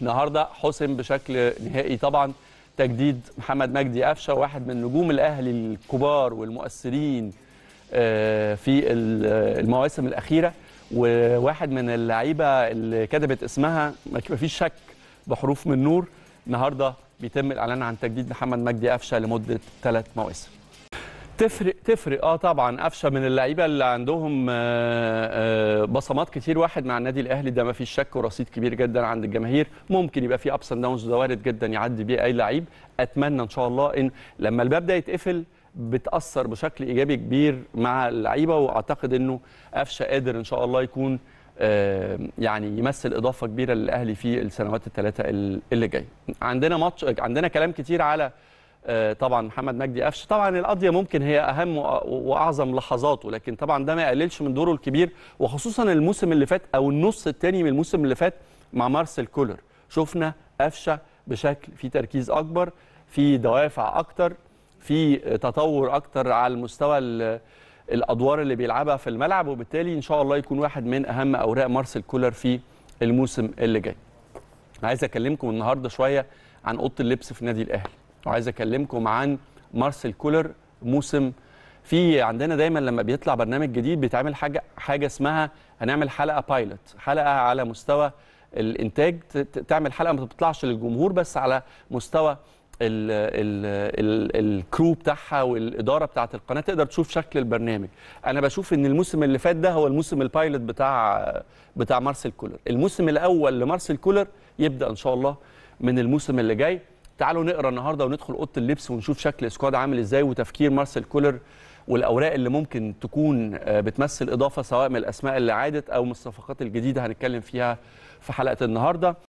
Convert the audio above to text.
النهارده حسم بشكل نهائي طبعا تجديد محمد مجدي قفشه واحد من نجوم الاهلي الكبار والمؤثرين آه، في المواسم الاخيره وواحد من اللعيبه اللي كتبت اسمها ما فيش شك بحروف من نور النهارده بيتم الاعلان عن تجديد محمد مجدي قفشه لمده ثلاث مواسم تفرق تفرق اه طبعا قفشه من اللعيبه اللي عندهم آه، آه، بصمات كتير واحد مع النادي الاهلي ده ما فيش شك ورصيد كبير جدا عند الجماهير ممكن يبقى في ابس اند داونز ده وارد جدا يعدي بيه اي لعيب اتمنى ان شاء الله ان لما الباب ده يتقفل بتاثر بشكل ايجابي كبير مع اللعيبه واعتقد انه قفشه قادر ان شاء الله يكون آه، يعني يمثل اضافه كبيره للاهلي في السنوات الثلاثه اللي جايه عندنا ماتش عندنا كلام كتير على آه، طبعا محمد مجدي قفش طبعا القضيه ممكن هي اهم واعظم لحظاته لكن طبعا ده ما يقللش من دوره الكبير وخصوصا الموسم اللي فات او النص الثاني من الموسم اللي فات مع مارسيل كولر شفنا قفشه بشكل في تركيز اكبر في دوافع اكتر في تطور اكتر على المستوى الادوار اللي بيلعبها في الملعب وبالتالي ان شاء الله يكون واحد من اهم اوراق مارسيل كولر في الموسم اللي جاي عايز اكلمكم النهارده شويه عن اوضه اللبس في نادي الاهلي وعايز اكلمكم عن مارسيل كولر موسم في عندنا دايما لما بيطلع برنامج جديد بيتعمل حاجه حاجه اسمها هنعمل حلقه بايلوت حلقه على مستوى الانتاج تعمل حلقه ما بتطلعش للجمهور بس على مستوى الكرو بتاعها والاداره بتاعه القناه تقدر تشوف شكل البرنامج انا بشوف ان الموسم اللي فات ده هو الموسم البايلوت بتاع بتاع مارسيل كولر الموسم الاول لمارسيل كولر يبدا ان شاء الله من الموسم اللي جاي تعالوا نقرا النهارده وندخل اوضه اللبس ونشوف شكل سكواد عامل ازاي وتفكير مارسيل كولر والاوراق اللي ممكن تكون آه، بتمثل اضافه سواء من الاسماء اللي عادت او من الصفقات الجديده هنتكلم فيها في حلقه النهارده